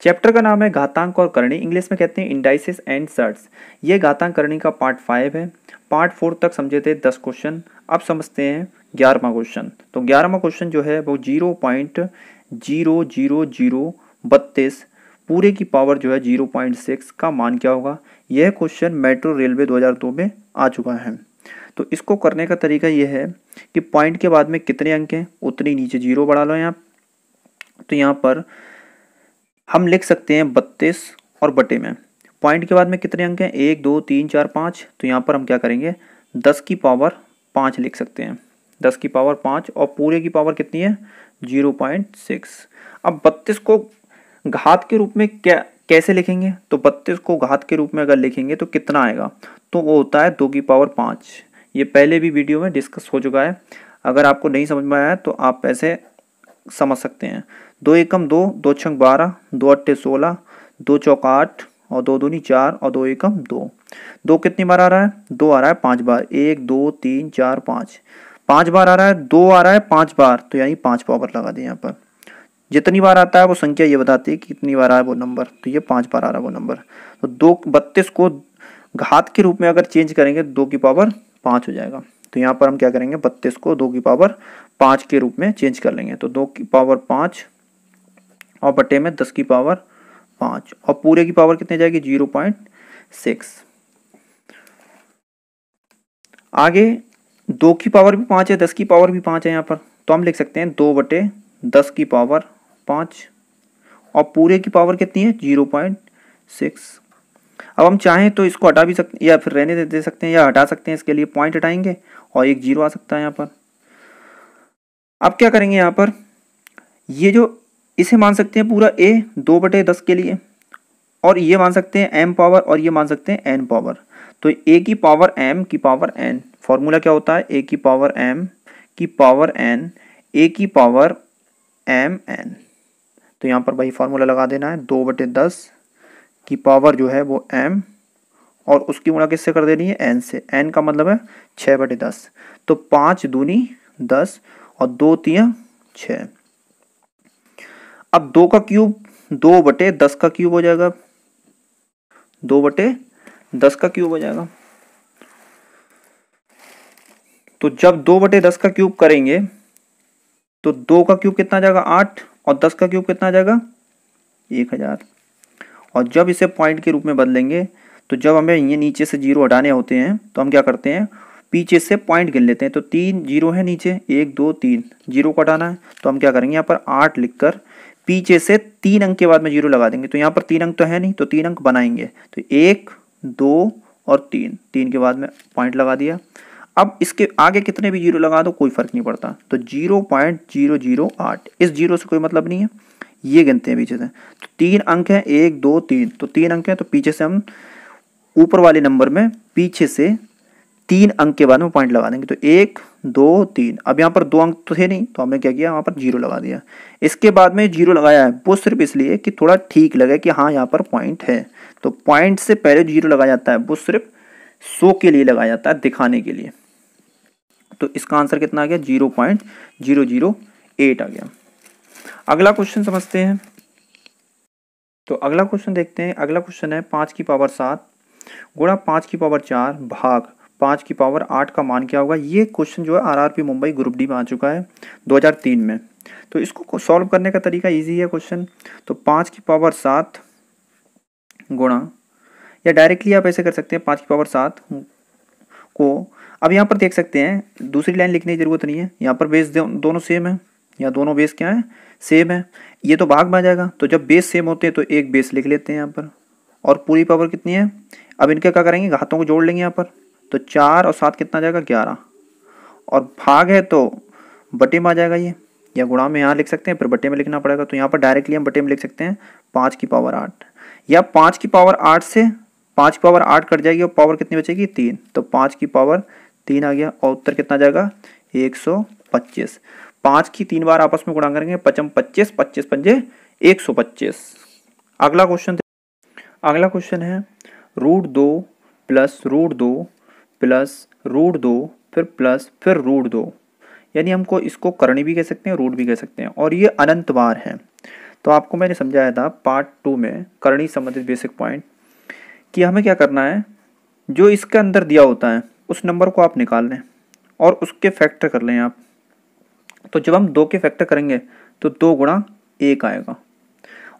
chapter का नाम है घातांक और करणी इंग्लिश में कहते हैं इंडाइसिस एंड सर्ट्स ये घातांक करणी का पार्ट फाइव है पार्ट फोर तक समझे थे दस क्वेश्चन अब समझते हैं ग्यारहवा क्वेश्चन तो ग्यारहवा क्वेश्चन जो है वो zero point zero zero zero बत्तीस पूरे की पावर जो है जीरो पॉइंट सिक्स का मान क्या होगा यह क्वेश्चन मेट्रो रेलवे दो में आ चुका है तो इसको करने का तरीका यह है कि पॉइंट के बाद में कितने अंक हैं उतने नीचे जीरो बढ़ा लो यहाँ तो यहाँ पर हम लिख सकते हैं बत्तीस और बटे में पॉइंट के बाद में कितने अंक हैं एक दो तीन चार पाँच तो यहाँ पर हम क्या करेंगे दस की पावर पाँच लिख सकते हैं दस की पावर पाँच और पूरे की पावर कितनी है जीरो पॉइंट सिक्स अब बत्तीस को घात के रूप में क्या कैसे लिखेंगे तो बत्तीस को घात के रूप में अगर लिखेंगे तो कितना आएगा तो वो होता है दो की पावर पाँच ये पहले भी वीडियो में डिस्कस हो चुका है अगर आपको नहीं समझ में आया तो आप ऐसे समझ सकते हैं दो एकम दो दो छंग बारह दो अट्ठे सोलह दो चौक आठ और दो दूनी चार और दो एकम दो दो कितनी बार आ रहा है दो आ रहा है पांच बार एक दो तीन चार पाँच पांच बार आ रहा है दो आ रहा है पांच बार तो यानी पांच पावर लगा दें यहाँ पर जितनी बार आता है वो संख्या ये बताती है कि कितनी बार आया वो नंबर तो ये पांच बार आ रहा है वो नंबर तो दो बत्तीस को घात के रूप में अगर चेंज करेंगे दो की पावर पाँच हो जाएगा तो यहाँ पर हम क्या करेंगे बत्तीस को दो की पावर पाँच के रूप में चेंज कर लेंगे तो दो की पावर पाँच और बटे में दस की पावर पाँच और पूरे की पावर कितनी जाएगी जीरो पॉइंट सिक्स आगे दो की पावर भी पाँच है दस की पावर भी पाँच है यहाँ पर तो हम लिख सकते हैं दो बटे दस की पावर पाँच और पूरे की पावर कितनी है जीरो पॉइंट सिक्स अब हम चाहें तो इसको हटा भी सकते या फिर रहने दे, दे सकते हैं या हटा सकते हैं इसके लिए पॉइंट हटाएंगे और एक जीरो आ सकता है यहाँ पर अब क्या करेंगे यहाँ पर ये जो इसे मान सकते हैं पूरा ए दो बटे दस के लिए और ये मान सकते हैं एम पावर और ये मान सकते हैं एन पावर तो ए की पावर एम की पावर एन फॉर्मूला क्या होता है ए की पावर एम की पावर एन ए की पावर एम एन तो यहाँ पर भाई फार्मूला लगा देना है दो बटे दस की पावर जो है वो एम और उसकी गुणा किससे कर देनी है एन से एन का मतलब है छः बटे दस तो पाँच दूनी दस और दो तीन छः अब दो का क्यूब दो बटे दस का क्यूब हो जाएगा दो बटे दस का क्यूब हो जाएगा तो जब दो बटे दस का क्यूब करेंगे तो दो का क्यूब कितना जाएगा आठ और दस का क्यूब कितना जाएगा एक हजार और जब इसे पॉइंट के रूप में बदलेंगे तो जब हमें ये नीचे से जीरो हटाने होते हैं तो हम क्या करते हैं पीछे से पॉइंट गिन लेते हैं तो तीन जीरो है नीचे एक दो तीन जीरो को हटाना है तो हम क्या करेंगे यहाँ पर आठ लिखकर पीछे से तीन अंक के बाद में जीरो लगा देंगे तो यहाँ पर तीन अंक तो है नहीं तो तीन अंक बनाएंगे तो एक दो और तीन तीन के बाद में पॉइंट लगा दिया अब इसके आगे कितने भी जीरो लगा दो कोई फर्क नहीं पड़ता तो जीरो पॉइंट जीरो जीरो आठ इस जीरो से कोई मतलब नहीं है ये गिनते हैं पीछे से तो तीन अंक हैं एक दो तीन तो तीन अंक हैं तो पीछे से हम ऊपर वाले नंबर में पीछे से तीन अंक के बाद में पॉइंट लगा देंगे तो एक दो तीन अब यहाँ पर दो अंक तो थे नहीं तो हमने क्या किया वहाँ पर जीरो लगा दिया इसके बाद में जीरो लगाया है वो सिर्फ इसलिए कि थोड़ा ठीक लगे कि हाँ यहाँ पर पॉइंट है तो पॉइंट से पहले जीरो लगाया जाता है वो सिर्फ सो के लिए लगाया जाता है दिखाने के लिए तो इसका आंसर कितना आ गया zero point zero zero eight आ गया अगला क्वेश्चन समझते हैं तो अगला क्वेश्चन देखते हैं अगला क्वेश्चन है पाँच की पावर सात गुणा पाँच की पावर चार भाग पाँच की पावर आठ का मान क्या होगा ये क्वेश्चन जो है आरआरपी मुंबई ग्रुप डी में आ चुका है 2003 में तो इसको सॉल्व करने का तरीका इजी है क्वेश्चन तो पाँच की पावर सात गुणा या डायरेक्टली आप ऐसे कर सकते हैं पाँच की पावर सात को अब यहाँ पर देख सकते हैं दूसरी लाइन लिखने की ज़रूरत नहीं है यहाँ पर बेस दोनों सेम है या दोनों बेस क्या है सेम है ये तो भाग में आ जाएगा तो जब बेस सेम होते हैं तो एक बेस लिख लेते हैं यहाँ पर और पूरी पावर कितनी है अब इनके क्या करेंगे घातों को जोड़ लेंगे यहाँ पर तो चार और सात कितना जाएगा ग्यारह और भाग है तो बटे में आ जाएगा ये या गुणा में यहाँ लिख सकते हैं फिर बटे में लिखना पड़ेगा तो यहाँ पर डायरेक्टली हम बटे में लिख सकते हैं पाँच की पावर आठ या पाँच की पावर आठ से पाँच की पावर आठ कट जाएगी और पावर कितनी बचेगी तीन तो पाँच की पावर तीन आ गया और उत्तर कितना जाएगा एक सौ पच्चीस पाँच की तीन बार आपस में गुणा करेंगे पचम पच्चीस पच्चीस पंजे एक सौ पच्चीस अगला क्वेश्चन अगला क्वेश्चन है रूट दो प्लस रूट दो प्लस रूट दो फिर प्लस फिर रूट दो यानी हमको इसको करणी भी कह सकते हैं रूट भी कह सकते हैं और ये अनंत बार है तो आपको मैंने समझाया था पार्ट टू में करणी संबंधित बेसिक पॉइंट कि हमें क्या करना है जो इसके अंदर दिया होता है उस नंबर को आप निकाल लें और उसके फैक्टर कर लें आप तो जब हम दो के फैक्टर करेंगे तो दो गुणा एक आएगा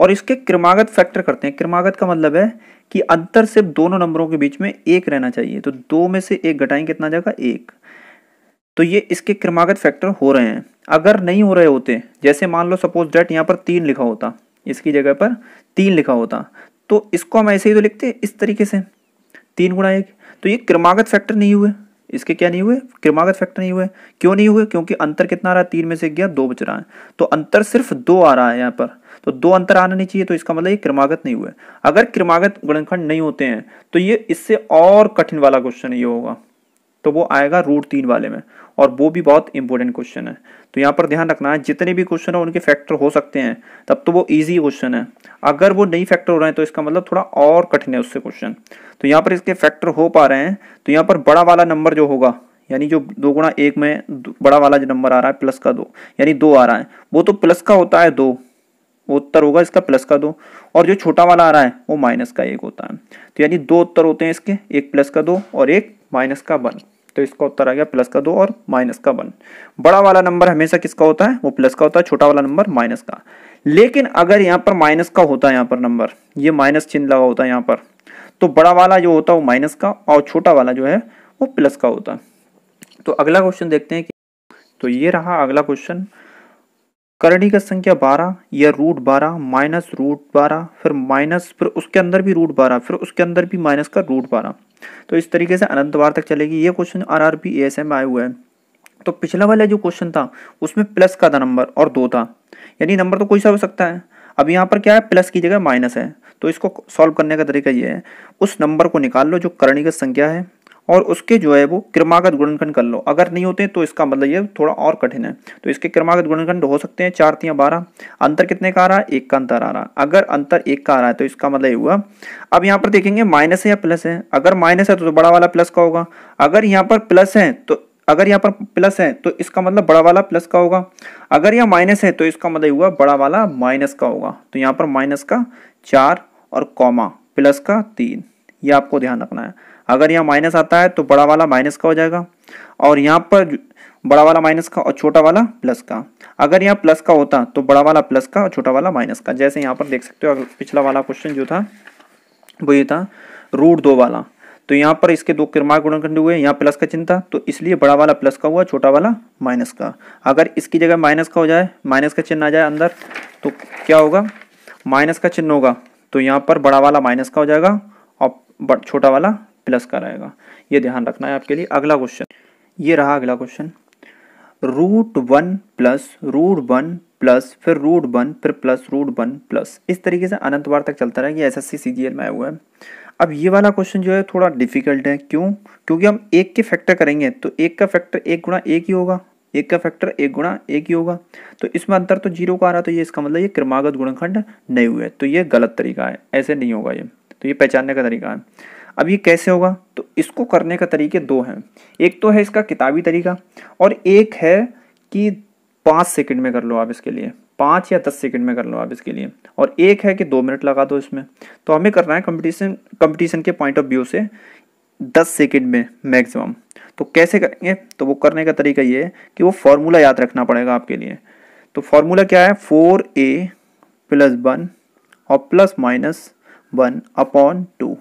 और इसके क्रमागत फैक्टर करते हैं क्रमागत का मतलब है कि अंतर सिर्फ दोनों नंबरों के बीच में एक रहना चाहिए तो दो में से एक घटाएं कितना जाएगा एक तो ये इसके क्रमागत फैक्टर हो रहे हैं अगर नहीं हो रहे होते जैसे मान लो सपोज डेट यहाँ पर तीन लिखा होता इसकी जगह पर तीन लिखा होता तो इसको हम ऐसे ही तो लिखते इस तरीके से तीन गुणा एक तो ये क्रमागत फैक्टर नहीं हुए इसके क्या नहीं हुए क्रमागत फैक्टर नहीं हुए क्यों नहीं हुए क्योंकि अंतर कितना आ रहा है तीन में से गया दो बच रहा है तो अंतर सिर्फ दो आ रहा है यहाँ पर तो दो अंतर आना नहीं चाहिए तो इसका मतलब ये क्रमागत नहीं हुए अगर क्रमागत गुणनखंड नहीं होते हैं तो ये इससे और कठिन वाला क्वेश्चन ये होगा तो वो आएगा रूट तीन वाले में और वो भी बहुत इंपॉर्टेंट क्वेश्चन है तो यहाँ पर ध्यान रखना है जितने भी क्वेश्चन है उनके फैक्टर हो सकते हैं तब तो वो इजी क्वेश्चन है अगर वो नहीं फैक्टर हो रहे हैं तो इसका मतलब थोड़ा और कठिन है उससे क्वेश्चन तो यहाँ पर इसके फैक्टर हो पा रहे हैं तो यहाँ पर बड़ा वाला नंबर जो होगा यानी जो दो गुणा एक में बड़ा वाला जो नंबर आ रहा है प्लस का दो यानी दो आ रहा है वो तो प्लस का होता है दो वो उत्तर होगा इसका प्लस का दो और जो छोटा वाला आ रहा है वो माइनस का एक होता है तो यानी दो उत्तर होते हैं इसके एक प्लस का दो और एक माइनस का वन तो इसका उत्तर आ गया प्लस का दो और माइनस का वन बड़ा वाला नंबर हमेशा किसका होता है वो प्लस का होता है छोटा वाला नंबर माइनस का लेकिन अगर यहाँ पर माइनस का होता है यहाँ पर नंबर ये माइनस चिन्ह लगा होता है यहाँ पर तो बड़ा वाला जो होता है वो माइनस का और छोटा वाला जो है वो प्लस का होता है तो अगला क्वेश्चन देखते हैं कि तो ये रहा अगला क्वेश्चन करणी का संख्या बारह या रूट बारह माइनस रूट बारह फिर माइनस फिर उसके अंदर भी रूट बारह फिर उसके अंदर भी माइनस का रूट बारह तो इस तरीके से अनंत बार तक चलेगी ये question R R P S M आए हुआ है तो पिछला वाला जो क्वेश्चन था उसमें प्लस का था नंबर और दो था यानी नंबर तो कोई सा हो सकता है अब यहाँ पर क्या है प्लस की जगह माइनस है तो इसको सॉल्व करने का तरीका ये है उस नंबर को निकाल लो जो करणी का संख्या है और उसके जो है वो क्रमागत गुणनखंड कर लो अगर नहीं होते तो इसका मतलब ये थोड़ा और कठिन है तो इसके क्रमागत गुणनखंड हो सकते हैं चार तीन बारह अंतर कितने का आ रहा है एक का अंतर आ रहा है अगर अंतर एक का आ रहा है तो इसका मतलब ये हुआ अब यहाँ पर देखेंगे माइनस है या प्लस है अगर माइनस है तो, तो बड़ा वाला प्लस का होगा अगर यहाँ पर प्लस है तो अगर यहाँ पर प्लस है तो इसका मतलब बड़ा वाला प्लस का होगा अगर यहाँ माइनस है तो इसका मतलब हुआ बड़ा वाला माइनस का होगा तो यहाँ पर माइनस का चार और कॉमा प्लस का तीन ये आपको ध्यान रखना है अगर यहाँ माइनस आता है तो बड़ा वाला माइनस का हो जाएगा और यहाँ पर बड़ा वाला माइनस का और छोटा वाला प्लस का अगर यहाँ प्लस का होता तो बड़ा वाला प्लस का और छोटा वाला माइनस का जैसे यहाँ पर देख सकते हो पिछला वाला क्वेश्चन जो था वो ये था रूट दो वाला तो यहाँ पर इसके दो किरमार गुणनखंड हुए यहाँ प्लस का चिन्ह था तो इसलिए बड़ा वाला प्लस का हुआ छोटा वाला माइनस का अगर इसकी जगह माइनस का हो जाए माइनस का चिन्ह आ जाए अंदर तो क्या होगा माइनस का चिन्ह होगा तो यहाँ पर बड़ा वाला माइनस का हो जाएगा और छोटा वाला प्लस का रहेगा ये ध्यान रखना है आपके लिए अगला क्वेश्चन ये रहा अगला question root one plus root one plus फिर रूट वन फिर प्लस रूट वन प्लस इस तरीके से अनंत बार तक चलता रहेगा S S C C G L में आया हुआ है अब ये वाला क्वेश्चन जो है थोड़ा डिफिकल्ट है क्यों क्योंकि हम एक के फैक्टर करेंगे तो एक का फैक्टर एक गुणा एक ही होगा एक का फैक्टर एक गुणा एक ही होगा तो इसमें अंतर तो जीरो का आ रहा तो ये इसका मतलब ये क्रमागत गुणखंड नहीं हुआ है तो ये गलत तरीका है ऐसे नहीं होगा ये तो ये पहचानने का तरीका है अब ये कैसे होगा तो इसको करने का तरीके दो हैं एक तो है इसका किताबी तरीका और एक है कि पाँच सेकंड में कर लो आप इसके लिए पाँच या दस सेकंड में कर लो आप इसके लिए और एक है कि दो मिनट लगा दो इसमें तो हमें करना है कंपटीशन कंपटीशन के पॉइंट ऑफ व्यू से दस सेकेंड में मैक्सिमम तो कैसे करेंगे तो वो करने का तरीका ये है कि वो फार्मूला याद रखना पड़ेगा आपके लिए तो फार्मूला क्या है फोर ए प्लस वन और plus minus one upon two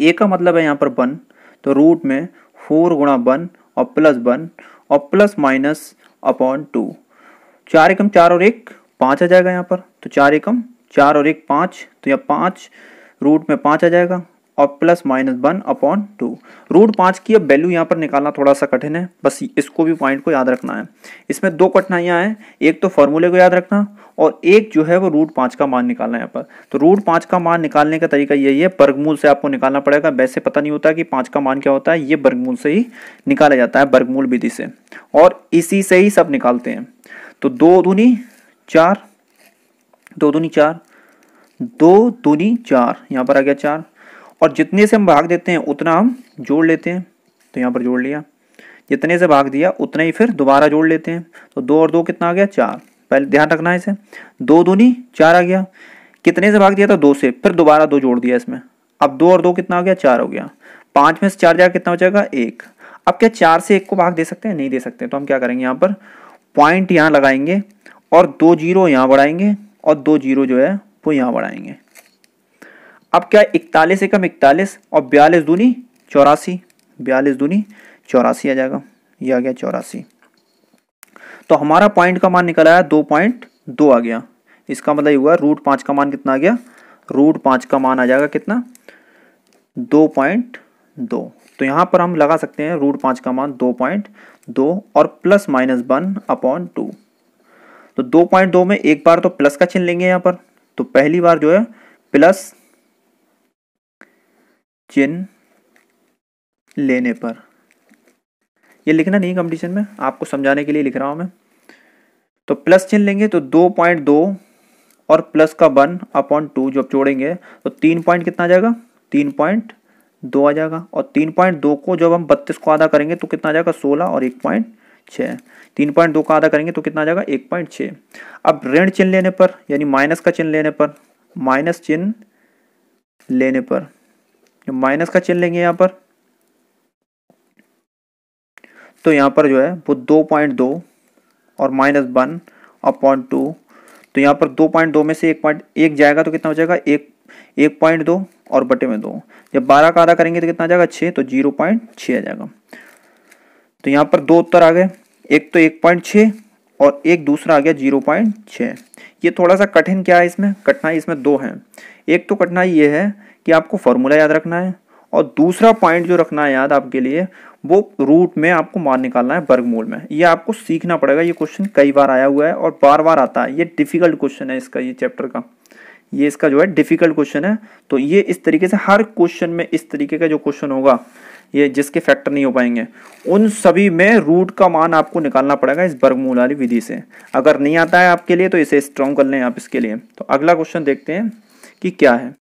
A का मतलब है यहाँ पर वन तो रूट में फोर गुणा वन और प्लस वन और प्लस माइनस अपॉन टू चार एकम चार और एक पाँच आ जाएगा यहाँ पर तो चार एकम चार और एक पाँच तो यहाँ पाँच रूट में पाँच आ जाएगा और plus minus one upon two root पाँच की अब वैल्यू यहाँ पर निकालना थोड़ा सा कठिन है बस इसको भी पॉइंट को याद रखना है इसमें दो कठिनाइयाँ हैं एक तो फॉर्मूले को याद रखना और एक जो है वो रूट पाँच का मान निकालना है यहाँ पर तो रूट पाँच का मान निकालने का तरीका यही है बर्गमूल से आपको निकालना पड़ेगा वैसे पता नहीं होता कि पाँच का मान क्या होता है ये बर्गमूल से ही निकाला जाता है बर्गमूल विधि से और इसी से ही सब निकालते हैं तो दो धुनी चार दो धुनी चार दो दूनी चार यहाँ पर आ गया चार और जितने से हम भाग देते हैं उतना हम जोड़ लेते हैं तो यहाँ पर जोड़ लिया जितने से भाग दिया उतना ही फिर दोबारा जोड़ लेते हैं तो दो और दो कितना आ गया चार पहले ध्यान रखना है इसे दो दो नहीं चार आ गया कितने से भाग दिया था दो से फिर दोबारा दो जोड़ दिया इसमें अब दो और दो कितना आ गया चार हो गया पाँच में से चार जाएगा कितना हो जाएगा एक अब क्या चार से एक को भाग दे सकते हैं नहीं दे सकते तो हम क्या करेंगे यहाँ पर पॉइंट यहाँ लगाएंगे और दो जीरो यहाँ बढ़ाएंगे और दो जीरो जो है वो यहाँ बढ़ाएंगे अब क्या इकतालीस से कम इकतालीस और बयालीस दूनी चौरासी बयालीस दूनी चौरासी आ जाएगा ये आ गया चौरासी तो हमारा पॉइंट का मान निकल आया दो पॉइंट दो आ गया इसका मतलब ये हुआ रूट पाँच का मान कितना आ गया रूट पाँच का मान आ जाएगा कितना दो पॉइंट दो तो यहाँ पर हम लगा सकते हैं रूट पाँच का मान दो पॉइंट दो और plus minus one upon two तो दो पॉइंट दो में एक बार तो प्लस का चिन्ह लेंगे यहाँ पर तो पहली बार जो है प्लस चिन्ह लेने पर ये लिखना नहीं कंपटीशन में आपको समझाने के लिए लिख रहा हूं मैं तो प्लस चिन्ह लेंगे तो दो पॉइंट दो और प्लस का वन अपॉन टू जो जोड़ेंगे तो तीन पॉइंट कितना आ जाएगा तीन पॉइंट दो आ जाएगा और तीन पॉइंट दो को जब हम बत्तीस को आधा करेंगे तो कितना आ जाएगा सोलह और एक पॉइंट छः तीन पॉइंट दो का आधा करेंगे तो कितना आ जाएगा एक पॉइंट छः अब ऋण चिन्ह लेने पर यानी माइनस का चिन्ह लेने पर माइनस चिन्ह लेने पर माइनस का चिन्ह लेंगे यहाँ पर तो यहाँ पर जो है वो दो पॉइंट दो और माइनस वन और पॉइंट टू तो यहाँ पर दो पॉइंट दो में से एक पॉइंट एक जाएगा तो कितना हो जाएगा एक एक पॉइंट दो और बटे में दो जब बारह का आधा करेंगे तो कितना जाएगा छः तो जीरो पॉइंट छः आ जाएगा तो यहाँ पर दो उत्तर आ गए एक तो एक पॉइंट छः और एक दूसरा आ गया जीरो पॉइंट छः ये थोड़ा सा कठिन क्या है इसमें कठिनाई इसमें दो हैं एक तो कठिनाई ये है कि आपको फॉर्मूला याद रखना है और दूसरा पॉइंट जो रखना है याद आपके लिए वो रूट में आपको मान निकालना है मूल में ये आपको सीखना पड़ेगा ये क्वेश्चन कई बार आया हुआ है और बार बार आता है ये डिफिकल्ट क्वेश्चन है इसका ये चैप्टर का ये इसका जो है डिफिकल्ट क्वेश्चन है तो ये इस तरीके से हर क्वेश्चन में इस तरीके का जो क्वेश्चन होगा ये जिसके फैक्टर नहीं हो पाएंगे उन सभी में रूट का मान आपको निकालना पड़ेगा इस वर्गमूल वाली विधि से अगर नहीं आता है आपके लिए तो इसे स्ट्रॉन्ग कर लें आप इसके लिए तो अगला क्वेश्चन देखते हैं कि क्या है